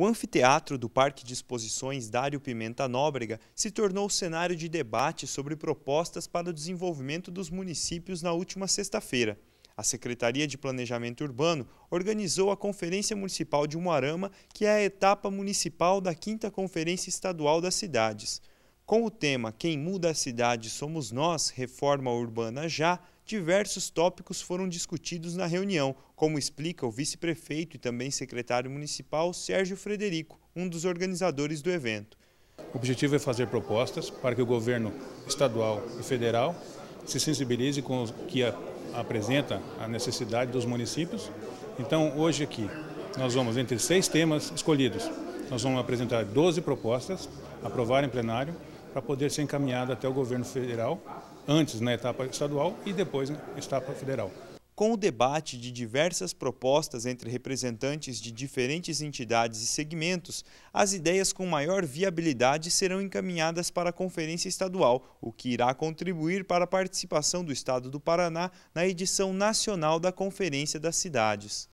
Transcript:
O anfiteatro do Parque de Exposições Dário Pimenta Nóbrega se tornou o cenário de debate sobre propostas para o desenvolvimento dos municípios na última sexta-feira. A Secretaria de Planejamento Urbano organizou a Conferência Municipal de Umuarama, que é a etapa municipal da 5 Conferência Estadual das Cidades. Com o tema Quem Muda a Cidade Somos Nós, Reforma Urbana Já, diversos tópicos foram discutidos na reunião, como explica o vice-prefeito e também secretário municipal Sérgio Frederico, um dos organizadores do evento. O objetivo é fazer propostas para que o governo estadual e federal se sensibilize com o que apresenta a necessidade dos municípios. Então, hoje aqui, nós vamos, entre seis temas escolhidos, nós vamos apresentar 12 propostas, aprovar em plenário para poder ser encaminhada até o governo federal, antes na etapa estadual e depois na etapa federal. Com o debate de diversas propostas entre representantes de diferentes entidades e segmentos, as ideias com maior viabilidade serão encaminhadas para a Conferência Estadual, o que irá contribuir para a participação do Estado do Paraná na edição nacional da Conferência das Cidades.